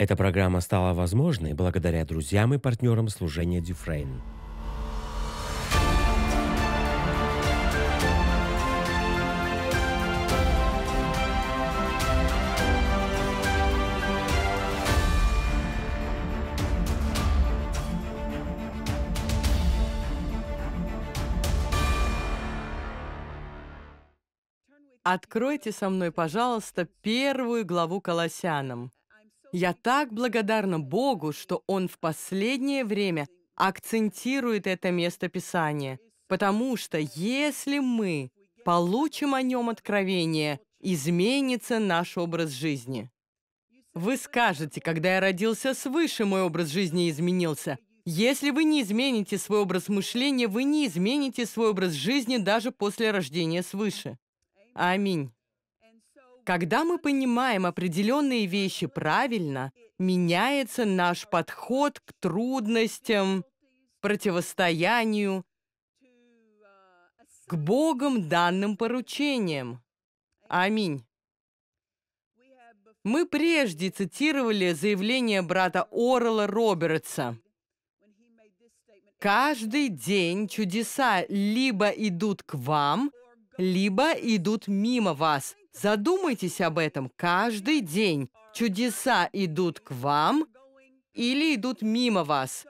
Эта программа стала возможной благодаря друзьям и партнерам служения Дюфрейн. Откройте со мной, пожалуйста, первую главу Колоссянам. Я так благодарна Богу, что Он в последнее время акцентирует это место Писания, потому что если мы получим о нем откровение, изменится наш образ жизни. Вы скажете, когда я родился свыше, мой образ жизни изменился. Если вы не измените свой образ мышления, вы не измените свой образ жизни даже после рождения свыше. Аминь. Когда мы понимаем определенные вещи правильно, меняется наш подход к трудностям, противостоянию, к Богом данным поручениям. Аминь. Мы прежде цитировали заявление брата Орла Робертса. Каждый день чудеса либо идут к вам, либо идут мимо вас, Задумайтесь об этом каждый день. Чудеса идут к вам или идут мимо вас.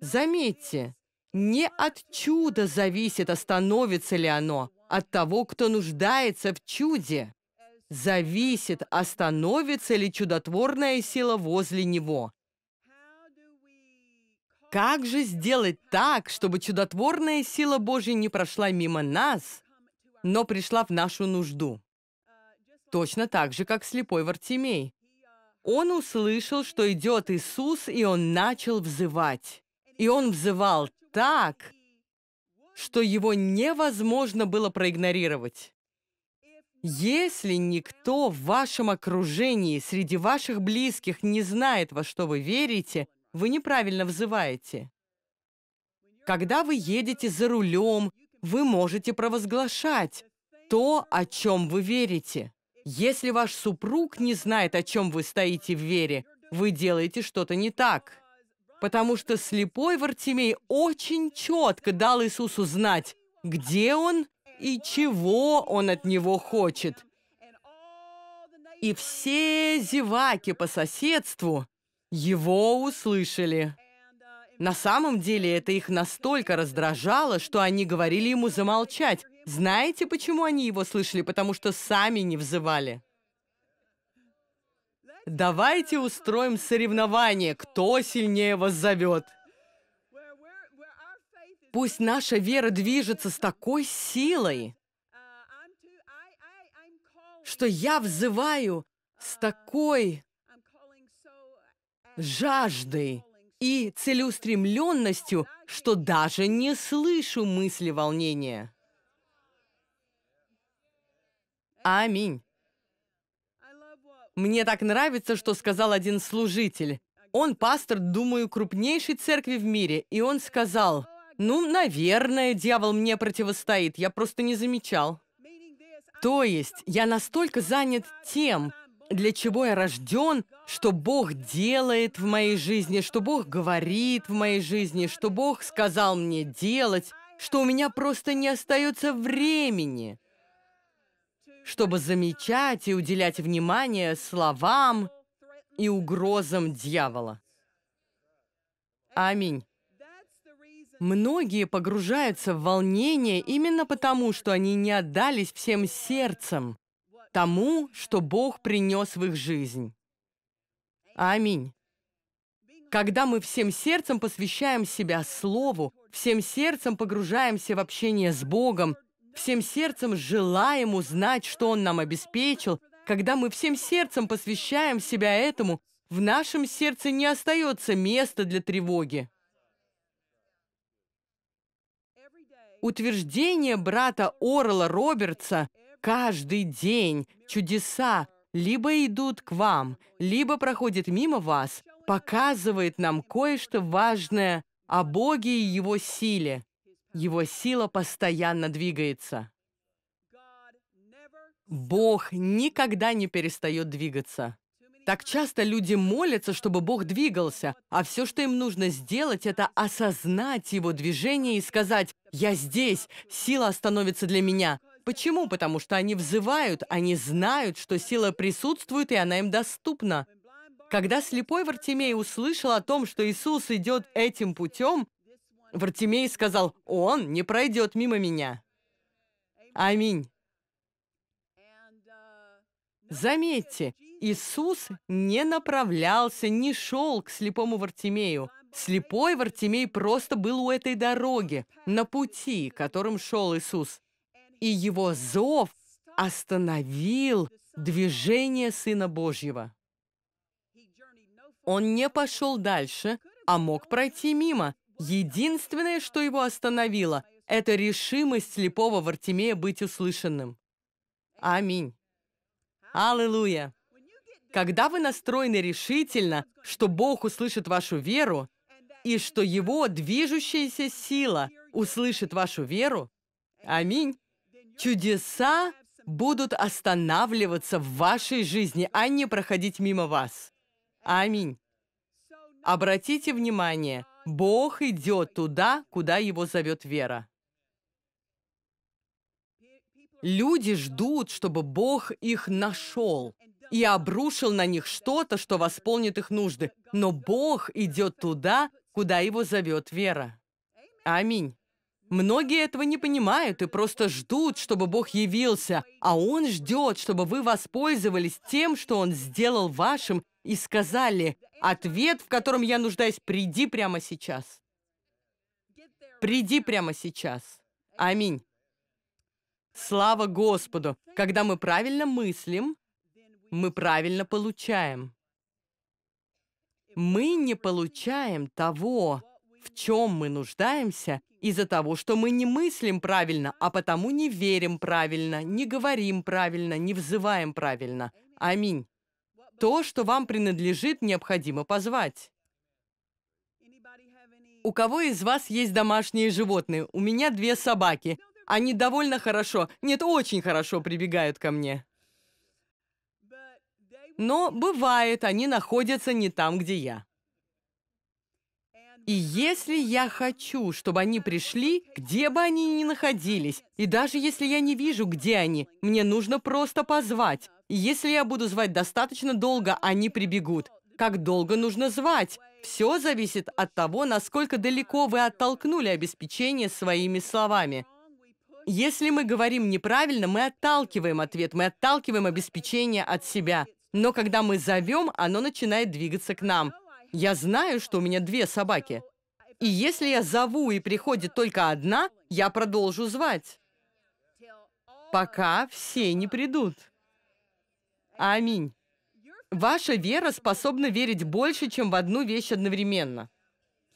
Заметьте, не от чуда зависит, остановится ли оно, от того, кто нуждается в чуде. Зависит, остановится ли чудотворная сила возле него. Как же сделать так, чтобы чудотворная сила Божья не прошла мимо нас, но пришла в нашу нужду? точно так же, как слепой Вартимей. Он услышал, что идет Иисус, и он начал взывать. И он взывал так, что его невозможно было проигнорировать. Если никто в вашем окружении, среди ваших близких не знает, во что вы верите, вы неправильно взываете. Когда вы едете за рулем, вы можете провозглашать то, о чем вы верите. Если ваш супруг не знает, о чем вы стоите в вере, вы делаете что-то не так. Потому что слепой Вартимей очень четко дал Иисусу знать, где он и чего он от него хочет. И все зеваки по соседству его услышали. На самом деле это их настолько раздражало, что они говорили ему замолчать, знаете, почему они его слышали? Потому что сами не взывали. Давайте устроим соревнование, кто сильнее воззовет. Пусть наша вера движется с такой силой, что я взываю с такой жаждой и целеустремленностью, что даже не слышу мысли волнения. Аминь. Мне так нравится, что сказал один служитель. Он пастор, думаю, крупнейшей церкви в мире, и он сказал, «Ну, наверное, дьявол мне противостоит, я просто не замечал». То есть я настолько занят тем, для чего я рожден, что Бог делает в моей жизни, что Бог говорит в моей жизни, что Бог сказал мне делать, что у меня просто не остается времени – чтобы замечать и уделять внимание словам и угрозам дьявола. Аминь. Многие погружаются в волнение именно потому, что они не отдались всем сердцем тому, что Бог принес в их жизнь. Аминь. Когда мы всем сердцем посвящаем себя Слову, всем сердцем погружаемся в общение с Богом, всем сердцем желаем узнать, что Он нам обеспечил, когда мы всем сердцем посвящаем себя этому, в нашем сердце не остается места для тревоги. Утверждение брата Орла Робертса «Каждый день чудеса либо идут к вам, либо проходят мимо вас» показывает нам кое-что важное о Боге и Его силе. Его сила постоянно двигается. Бог никогда не перестает двигаться. Так часто люди молятся, чтобы Бог двигался, а все, что им нужно сделать, это осознать Его движение и сказать «Я здесь, сила остановится для меня». Почему? Потому что они взывают, они знают, что сила присутствует, и она им доступна. Когда слепой Вартимей услышал о том, что Иисус идет этим путем, Вартимей сказал, «Он не пройдет мимо меня». Аминь. Заметьте, Иисус не направлялся, не шел к слепому Вартимею. Слепой Вартимей просто был у этой дороги, на пути, которым шел Иисус. И его зов остановил движение Сына Божьего. Он не пошел дальше, а мог пройти мимо, Единственное, что его остановило, это решимость слепого Вартимея быть услышанным. Аминь. Аллилуйя. Когда вы настроены решительно, что Бог услышит вашу веру, и что Его движущаяся сила услышит вашу веру, аминь, чудеса будут останавливаться в вашей жизни, а не проходить мимо вас. Аминь. Обратите внимание – Бог идет туда, куда его зовет вера. Люди ждут, чтобы Бог их нашел и обрушил на них что-то, что восполнит их нужды. Но Бог идет туда, куда его зовет вера. Аминь. Многие этого не понимают и просто ждут, чтобы Бог явился, а Он ждет, чтобы вы воспользовались тем, что Он сделал вашим, и сказали, Ответ, в котором я нуждаюсь, приди прямо сейчас. Приди прямо сейчас. Аминь. Слава Господу! Когда мы правильно мыслим, мы правильно получаем. Мы не получаем того, в чем мы нуждаемся, из-за того, что мы не мыслим правильно, а потому не верим правильно, не говорим правильно, не взываем правильно. Аминь. То, что вам принадлежит, необходимо позвать. У кого из вас есть домашние животные? У меня две собаки. Они довольно хорошо, нет, очень хорошо прибегают ко мне. Но бывает, они находятся не там, где я. И если я хочу, чтобы они пришли, где бы они ни находились, и даже если я не вижу, где они, мне нужно просто позвать. Если я буду звать достаточно долго, они прибегут. Как долго нужно звать? Все зависит от того, насколько далеко вы оттолкнули обеспечение своими словами. Если мы говорим неправильно, мы отталкиваем ответ, мы отталкиваем обеспечение от себя. Но когда мы зовем, оно начинает двигаться к нам. Я знаю, что у меня две собаки. И если я зову и приходит только одна, я продолжу звать. Пока все не придут. Аминь. Ваша вера способна верить больше, чем в одну вещь одновременно.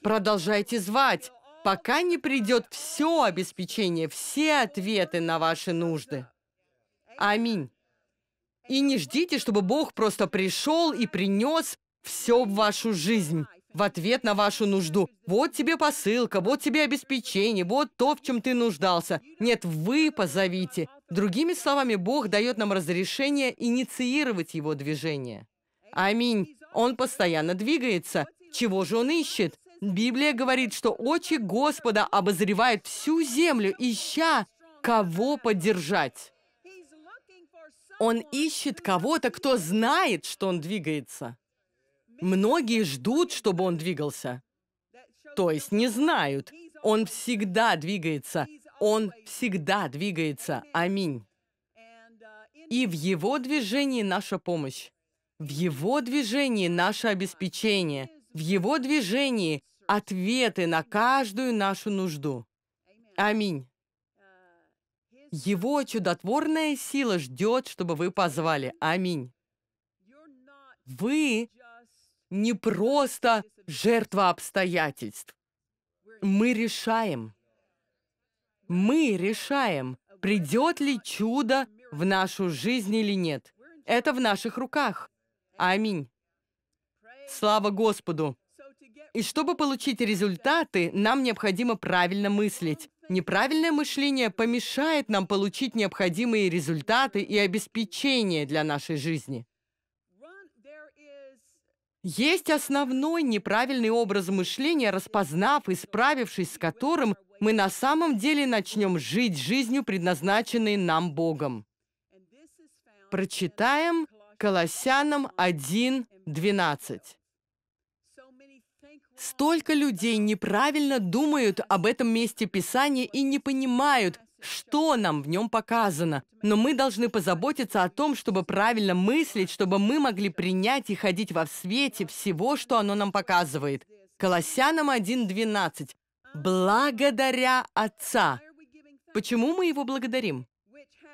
Продолжайте звать, пока не придет все обеспечение, все ответы на ваши нужды. Аминь. И не ждите, чтобы Бог просто пришел и принес все в вашу жизнь в ответ на вашу нужду. Вот тебе посылка, вот тебе обеспечение, вот то, в чем ты нуждался. Нет, вы позовите, Другими словами, Бог дает нам разрешение инициировать его движение. Аминь. Он постоянно двигается. Чего же он ищет? Библия говорит, что очи Господа обозревают всю землю, ища, кого поддержать. Он ищет кого-то, кто знает, что он двигается. Многие ждут, чтобы он двигался. То есть не знают. Он всегда двигается. Он всегда двигается. Аминь. И в Его движении наша помощь. В Его движении наше обеспечение. В Его движении ответы на каждую нашу нужду. Аминь. Его чудотворная сила ждет, чтобы вы позвали. Аминь. Вы не просто жертва обстоятельств. Мы решаем. Мы решаем, придет ли чудо в нашу жизнь или нет. Это в наших руках. Аминь. Слава Господу! И чтобы получить результаты, нам необходимо правильно мыслить. Неправильное мышление помешает нам получить необходимые результаты и обеспечение для нашей жизни. Есть основной неправильный образ мышления, распознав и справившись с которым, мы на самом деле начнем жить жизнью, предназначенной нам Богом. Прочитаем Колоссянам 1.12. Столько людей неправильно думают об этом месте Писания и не понимают, что нам в нем показано. Но мы должны позаботиться о том, чтобы правильно мыслить, чтобы мы могли принять и ходить во свете всего, что оно нам показывает. Колоссянам 1.12 благодаря Отца. Почему мы Его благодарим?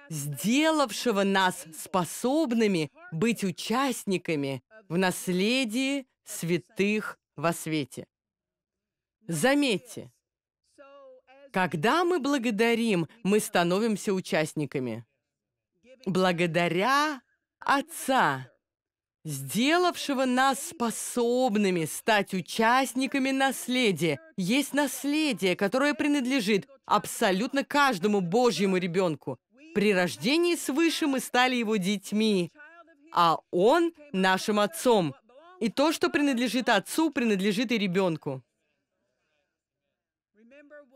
Сделавшего нас способными быть участниками в наследии святых во свете. Заметьте, когда мы благодарим, мы становимся участниками. Благодаря Отца сделавшего нас способными стать участниками наследия. Есть наследие, которое принадлежит абсолютно каждому Божьему ребенку. При рождении свыше мы стали его детьми, а он нашим отцом. И то, что принадлежит отцу, принадлежит и ребенку.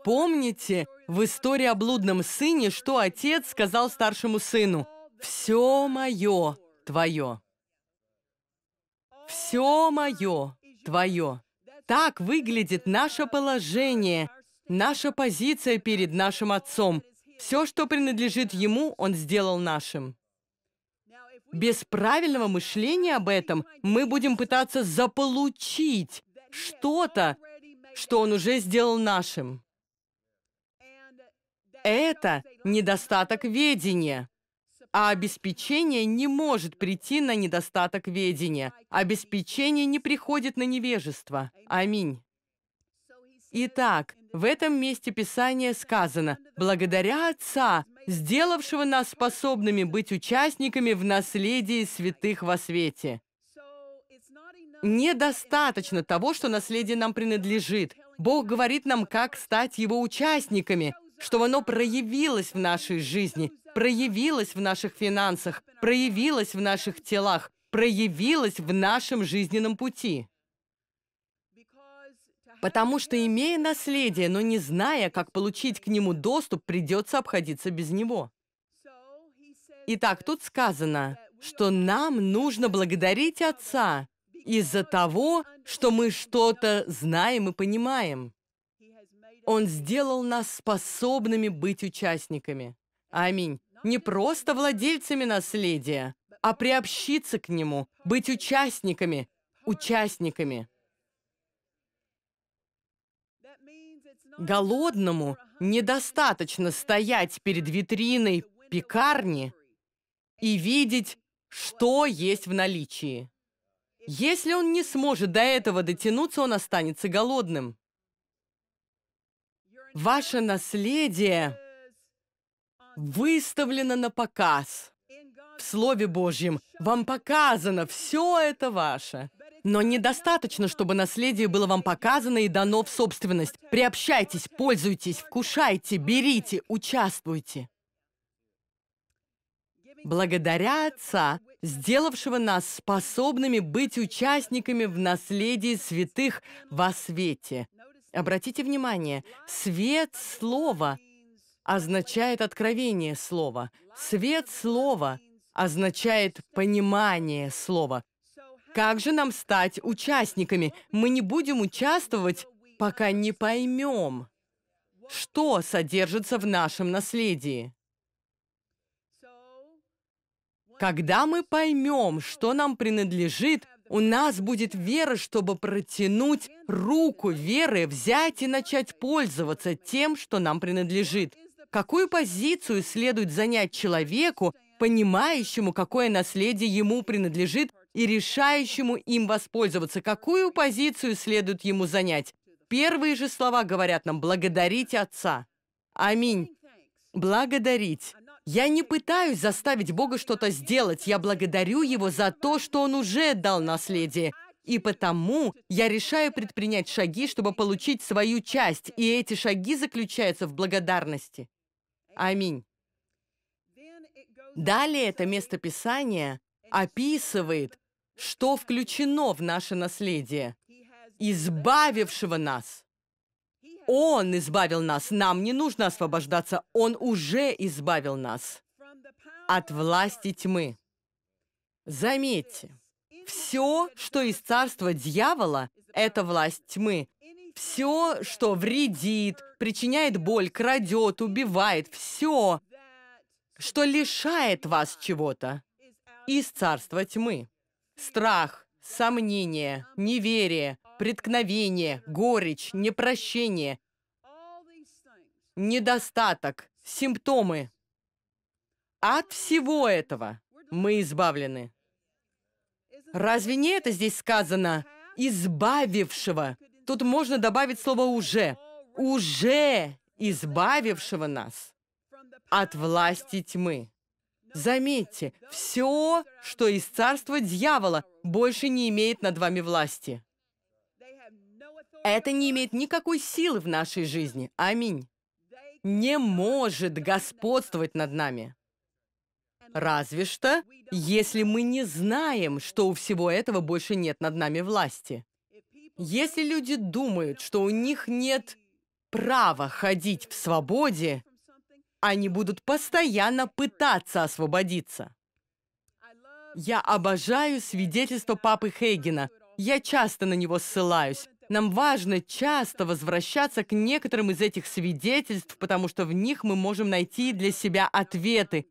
Помните в истории о блудном сыне, что отец сказал старшему сыну? «Все мое твое». «Все мое, твое». Так выглядит наше положение, наша позиция перед нашим Отцом. Все, что принадлежит Ему, Он сделал нашим. Без правильного мышления об этом мы будем пытаться заполучить что-то, что Он уже сделал нашим. Это недостаток ведения а обеспечение не может прийти на недостаток ведения. Обеспечение не приходит на невежество. Аминь. Итак, в этом месте Писания сказано «Благодаря Отца, сделавшего нас способными быть участниками в наследии святых во свете». Недостаточно того, что наследие нам принадлежит. Бог говорит нам, как стать его участниками, чтобы оно проявилось в нашей жизни, проявилось в наших финансах, проявилось в наших телах, проявилось в нашем жизненном пути. Потому что, имея наследие, но не зная, как получить к нему доступ, придется обходиться без него. Итак, тут сказано, что нам нужно благодарить Отца из-за того, что мы что-то знаем и понимаем. Он сделал нас способными быть участниками. Аминь. Не просто владельцами наследия, а приобщиться к нему, быть участниками, участниками. Голодному недостаточно стоять перед витриной пекарни и видеть, что есть в наличии. Если он не сможет до этого дотянуться, он останется голодным. Ваше наследие выставлено на показ. В Слове Божьем вам показано, все это ваше. Но недостаточно, чтобы наследие было вам показано и дано в собственность. Приобщайтесь, пользуйтесь, вкушайте, берите, участвуйте. Благодаря Отца, сделавшего нас способными быть участниками в наследии святых во свете, Обратите внимание, свет слова означает откровение слова. Свет слова означает понимание слова. Как же нам стать участниками? Мы не будем участвовать, пока не поймем, что содержится в нашем наследии. Когда мы поймем, что нам принадлежит, у нас будет вера, чтобы протянуть руку веры, взять и начать пользоваться тем, что нам принадлежит. Какую позицию следует занять человеку, понимающему, какое наследие ему принадлежит, и решающему им воспользоваться, какую позицию следует ему занять. Первые же слова говорят нам благодарить Отца». Аминь. Благодарить. Я не пытаюсь заставить Бога что-то сделать. Я благодарю Его за то, что Он уже дал наследие. И потому я решаю предпринять шаги, чтобы получить свою часть. И эти шаги заключаются в благодарности. Аминь. Далее это местописание описывает, что включено в наше наследие, избавившего нас – он избавил нас. Нам не нужно освобождаться. Он уже избавил нас от власти тьмы. Заметьте, все, что из царства дьявола, это власть тьмы. Все, что вредит, причиняет боль, крадет, убивает, все, что лишает вас чего-то, из царства тьмы. Страх, сомнение, неверие, преткновение, горечь, непрощение, недостаток, симптомы. От всего этого мы избавлены. Разве не это здесь сказано? Избавившего. Тут можно добавить слово «уже». Уже избавившего нас от власти тьмы. Заметьте, все, что из царства дьявола, больше не имеет над вами власти. Это не имеет никакой силы в нашей жизни. Аминь. Не может господствовать над нами. Разве что, если мы не знаем, что у всего этого больше нет над нами власти. Если люди думают, что у них нет права ходить в свободе, они будут постоянно пытаться освободиться. Я обожаю свидетельство папы Хейгена. Я часто на него ссылаюсь. Нам важно часто возвращаться к некоторым из этих свидетельств, потому что в них мы можем найти для себя ответы.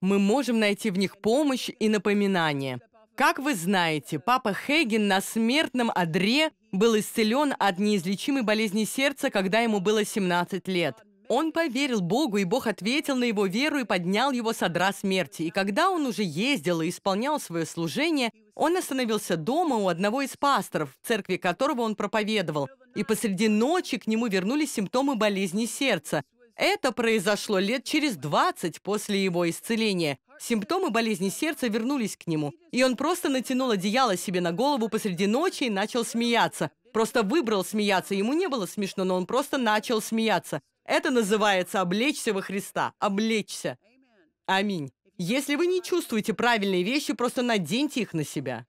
Мы можем найти в них помощь и напоминание. Как вы знаете, папа Хейген на смертном одре был исцелен от неизлечимой болезни сердца, когда ему было 17 лет. Он поверил Богу, и Бог ответил на его веру и поднял его с одра смерти. И когда он уже ездил и исполнял свое служение, он остановился дома у одного из пасторов, в церкви которого он проповедовал, и посреди ночи к нему вернулись симптомы болезни сердца. Это произошло лет через 20 после его исцеления. Симптомы болезни сердца вернулись к нему, и он просто натянул одеяло себе на голову посреди ночи и начал смеяться. Просто выбрал смеяться, ему не было смешно, но он просто начал смеяться. Это называется «облечься во Христа», «облечься». Аминь. Если вы не чувствуете правильные вещи, просто наденьте их на себя.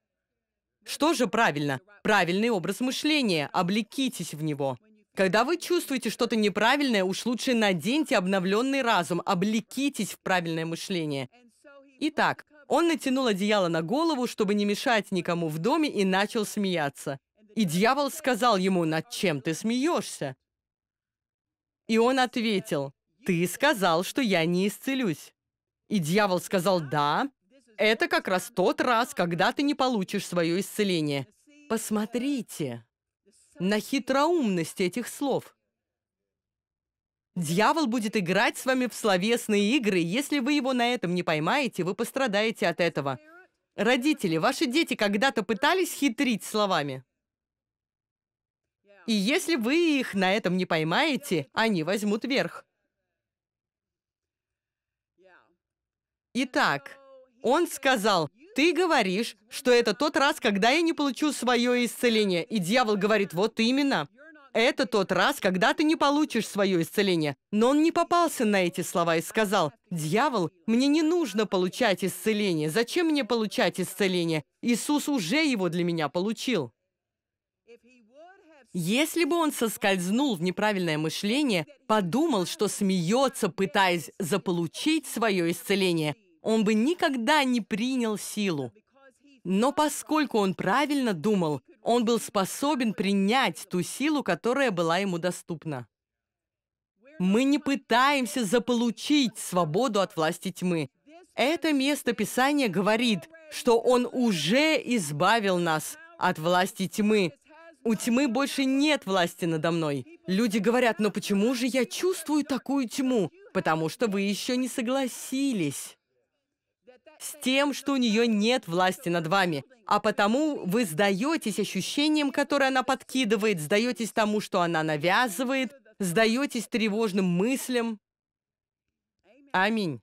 Что же правильно? Правильный образ мышления. Облекитесь в него. Когда вы чувствуете что-то неправильное, уж лучше наденьте обновленный разум, облекитесь в правильное мышление. Итак, он натянул одеяло на голову, чтобы не мешать никому в доме, и начал смеяться. И дьявол сказал ему, «Над чем ты смеешься?» И он ответил, «Ты сказал, что я не исцелюсь». И дьявол сказал «да». Это как раз тот раз, когда ты не получишь свое исцеление. Посмотрите на хитроумность этих слов. Дьявол будет играть с вами в словесные игры. Если вы его на этом не поймаете, вы пострадаете от этого. Родители, ваши дети когда-то пытались хитрить словами? И если вы их на этом не поймаете, они возьмут верх. Итак, он сказал, ты говоришь, что это тот раз, когда я не получу свое исцеление. И дьявол говорит, вот именно. Это тот раз, когда ты не получишь свое исцеление. Но он не попался на эти слова и сказал, дьявол, мне не нужно получать исцеление. Зачем мне получать исцеление? Иисус уже его для меня получил. Если бы он соскользнул в неправильное мышление, подумал, что смеется, пытаясь заполучить свое исцеление – он бы никогда не принял силу. Но поскольку он правильно думал, он был способен принять ту силу, которая была ему доступна. Мы не пытаемся заполучить свободу от власти тьмы. Это место Писания говорит, что Он уже избавил нас от власти тьмы. У тьмы больше нет власти надо мной. Люди говорят, но почему же я чувствую такую тьму? Потому что вы еще не согласились с тем, что у нее нет власти над вами. А потому вы сдаетесь ощущениям, которые она подкидывает, сдаетесь тому, что она навязывает, сдаетесь тревожным мыслям. Аминь.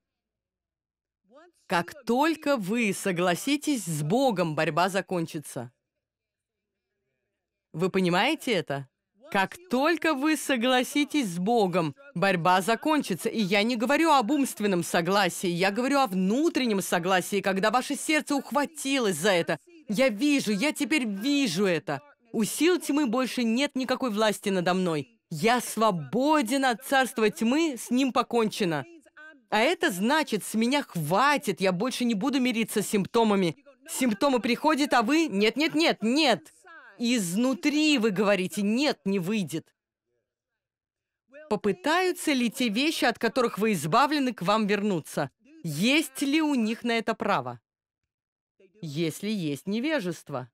Как только вы согласитесь с Богом, борьба закончится. Вы понимаете это? Как только вы согласитесь с Богом, борьба закончится. И я не говорю об умственном согласии, я говорю о внутреннем согласии, когда ваше сердце ухватилось за это. Я вижу, я теперь вижу это. У сил тьмы больше нет никакой власти надо мной. Я свободен от царства тьмы, с ним покончено. А это значит, с меня хватит, я больше не буду мириться с симптомами. Симптомы приходят, а вы... Нет, нет, нет, нет. Изнутри, вы говорите, нет, не выйдет. Попытаются ли те вещи, от которых вы избавлены, к вам вернуться? Есть ли у них на это право? Если есть невежество.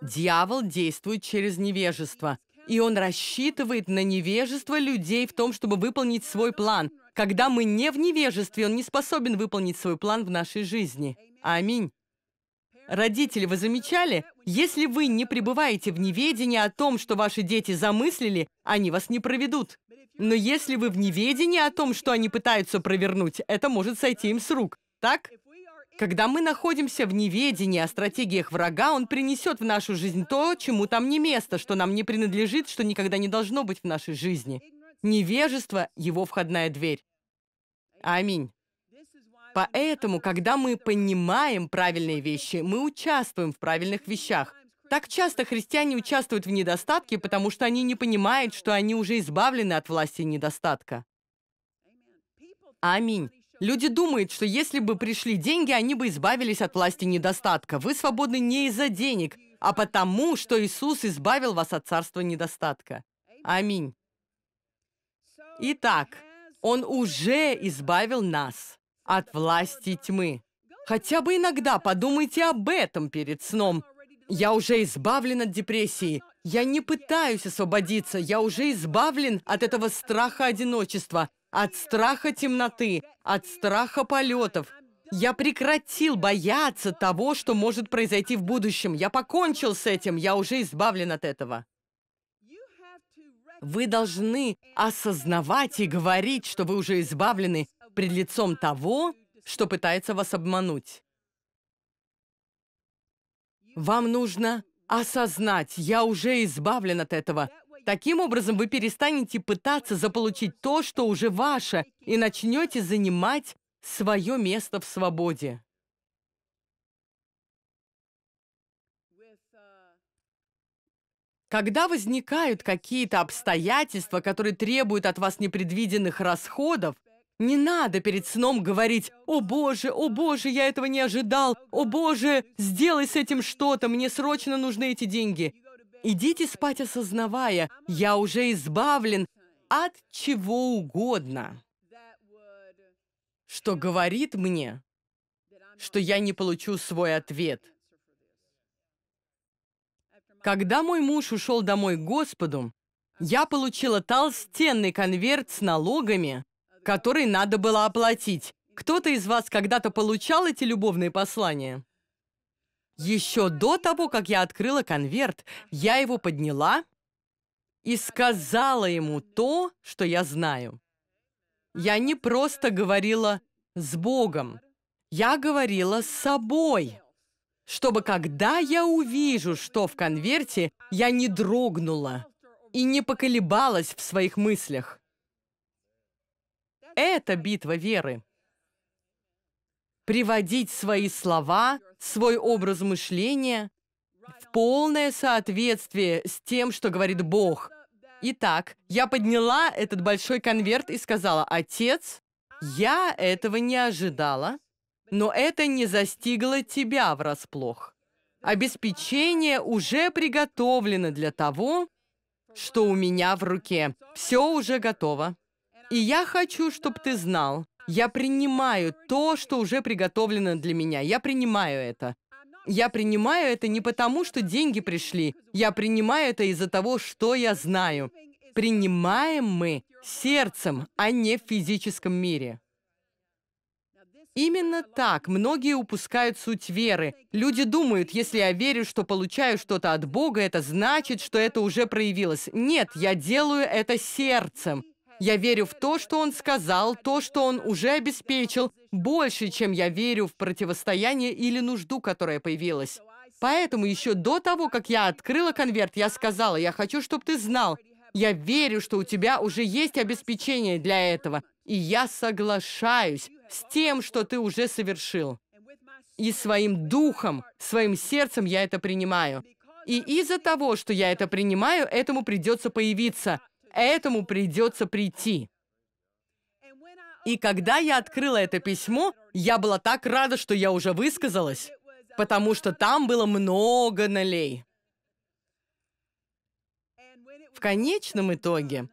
Дьявол действует через невежество, и он рассчитывает на невежество людей в том, чтобы выполнить свой план. Когда мы не в невежестве, он не способен выполнить свой план в нашей жизни. Аминь. Родители, вы замечали? Если вы не пребываете в неведении о том, что ваши дети замыслили, они вас не проведут. Но если вы в неведении о том, что они пытаются провернуть, это может сойти им с рук, так? Когда мы находимся в неведении о стратегиях врага, он принесет в нашу жизнь то, чему там не место, что нам не принадлежит, что никогда не должно быть в нашей жизни. Невежество — его входная дверь. Аминь. Поэтому, когда мы понимаем правильные вещи, мы участвуем в правильных вещах. Так часто христиане участвуют в недостатке, потому что они не понимают, что они уже избавлены от власти недостатка. Аминь. Люди думают, что если бы пришли деньги, они бы избавились от власти недостатка. Вы свободны не из-за денег, а потому, что Иисус избавил вас от царства недостатка. Аминь. Итак, Он уже избавил нас от власти тьмы. Хотя бы иногда подумайте об этом перед сном. Я уже избавлен от депрессии. Я не пытаюсь освободиться. Я уже избавлен от этого страха одиночества, от страха темноты, от страха полетов. Я прекратил бояться того, что может произойти в будущем. Я покончил с этим. Я уже избавлен от этого. Вы должны осознавать и говорить, что вы уже избавлены, пред лицом того, что пытается вас обмануть. Вам нужно осознать, я уже избавлен от этого. Таким образом, вы перестанете пытаться заполучить то, что уже ваше, и начнете занимать свое место в свободе. Когда возникают какие-то обстоятельства, которые требуют от вас непредвиденных расходов, не надо перед сном говорить «О боже, о боже, я этого не ожидал! О боже, сделай с этим что-то, мне срочно нужны эти деньги!» Идите спать, осознавая «Я уже избавлен от чего угодно!» Что говорит мне, что я не получу свой ответ. Когда мой муж ушел домой к Господу, я получила толстенный конверт с налогами, который надо было оплатить. Кто-то из вас когда-то получал эти любовные послания? Еще до того, как я открыла конверт, я его подняла и сказала ему то, что я знаю. Я не просто говорила «с Богом», я говорила «с собой», чтобы когда я увижу, что в конверте, я не дрогнула и не поколебалась в своих мыслях. Это битва веры. Приводить свои слова, свой образ мышления в полное соответствие с тем, что говорит Бог. Итак, я подняла этот большой конверт и сказала, «Отец, я этого не ожидала, но это не застигло тебя врасплох. Обеспечение уже приготовлено для того, что у меня в руке. Все уже готово. И я хочу, чтобы ты знал, я принимаю то, что уже приготовлено для меня. Я принимаю это. Я принимаю это не потому, что деньги пришли. Я принимаю это из-за того, что я знаю. Принимаем мы сердцем, а не в физическом мире. Именно так многие упускают суть веры. Люди думают, если я верю, что получаю что-то от Бога, это значит, что это уже проявилось. Нет, я делаю это сердцем. Я верю в то, что он сказал, то, что он уже обеспечил, больше, чем я верю в противостояние или нужду, которая появилась. Поэтому еще до того, как я открыла конверт, я сказала, я хочу, чтобы ты знал, я верю, что у тебя уже есть обеспечение для этого, и я соглашаюсь с тем, что ты уже совершил. И своим духом, своим сердцем я это принимаю. И из-за того, что я это принимаю, этому придется появиться – Этому придется прийти. И когда я открыла это письмо, я была так рада, что я уже высказалась, потому что там было много налей. В конечном итоге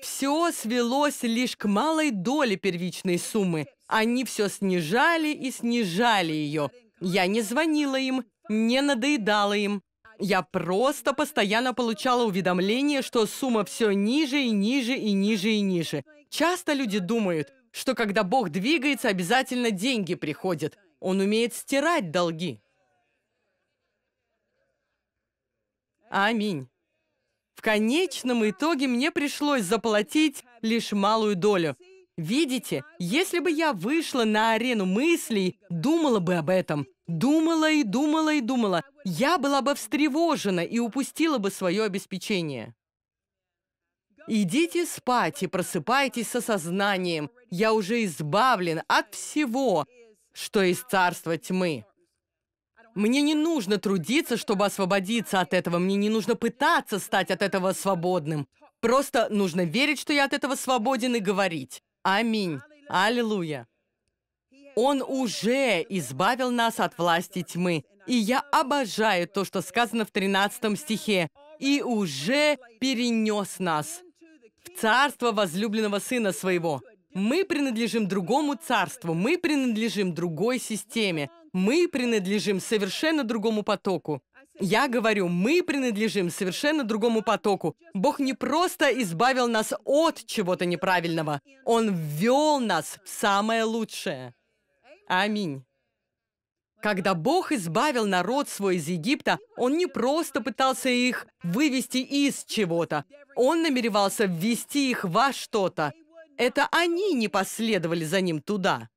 все свелось лишь к малой доле первичной суммы. Они все снижали и снижали ее. Я не звонила им, не надоедала им. Я просто постоянно получала уведомления, что сумма все ниже и ниже и ниже и ниже. Часто люди думают, что когда Бог двигается, обязательно деньги приходят. Он умеет стирать долги. Аминь. В конечном итоге мне пришлось заплатить лишь малую долю. Видите, если бы я вышла на арену мыслей, думала бы об этом, Думала и думала и думала. Я была бы встревожена и упустила бы свое обеспечение. Идите спать и просыпайтесь с осознанием. Я уже избавлен от всего, что из царства тьмы. Мне не нужно трудиться, чтобы освободиться от этого. Мне не нужно пытаться стать от этого свободным. Просто нужно верить, что я от этого свободен и говорить. Аминь. Аллилуйя. Он уже избавил нас от власти тьмы. И я обожаю то, что сказано в 13 стихе. «И уже перенес нас в царство возлюбленного сына своего». Мы принадлежим другому царству, мы принадлежим другой системе, мы принадлежим совершенно другому потоку. Я говорю, мы принадлежим совершенно другому потоку. Бог не просто избавил нас от чего-то неправильного, Он ввел нас в самое лучшее. Аминь. Когда Бог избавил народ свой из Египта, Он не просто пытался их вывести из чего-то. Он намеревался ввести их во что-то. Это они не последовали за Ним туда.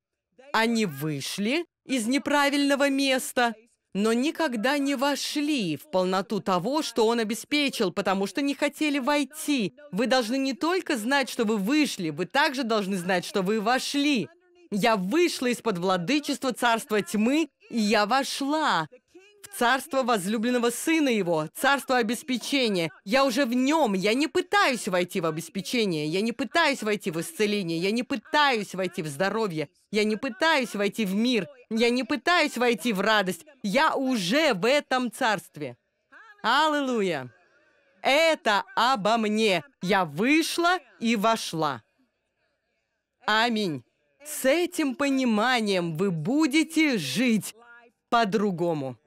Они вышли из неправильного места, но никогда не вошли в полноту того, что Он обеспечил, потому что не хотели войти. Вы должны не только знать, что вы вышли, вы также должны знать, что вы вошли. Я вышла из-под владычества царства тьмы, и я вошла в царство возлюбленного сына его, царство обеспечения. Я уже в нем, я не пытаюсь войти в обеспечение, я не пытаюсь войти в исцеление, я не пытаюсь войти в здоровье, я не пытаюсь войти в мир, я не пытаюсь войти в радость, я уже в этом царстве. Аллилуйя! Это обо мне. Я вышла и вошла. Аминь. С этим пониманием вы будете жить по-другому.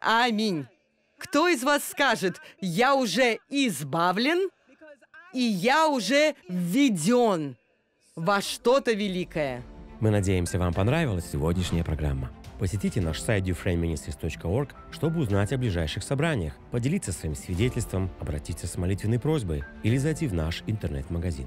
Аминь. Кто из вас скажет, я уже избавлен и я уже введен во что-то великое? Мы надеемся, вам понравилась сегодняшняя программа. Посетите наш сайт duframeministries.org, чтобы узнать о ближайших собраниях, поделиться своим свидетельством, обратиться с молитвенной просьбой или зайти в наш интернет-магазин.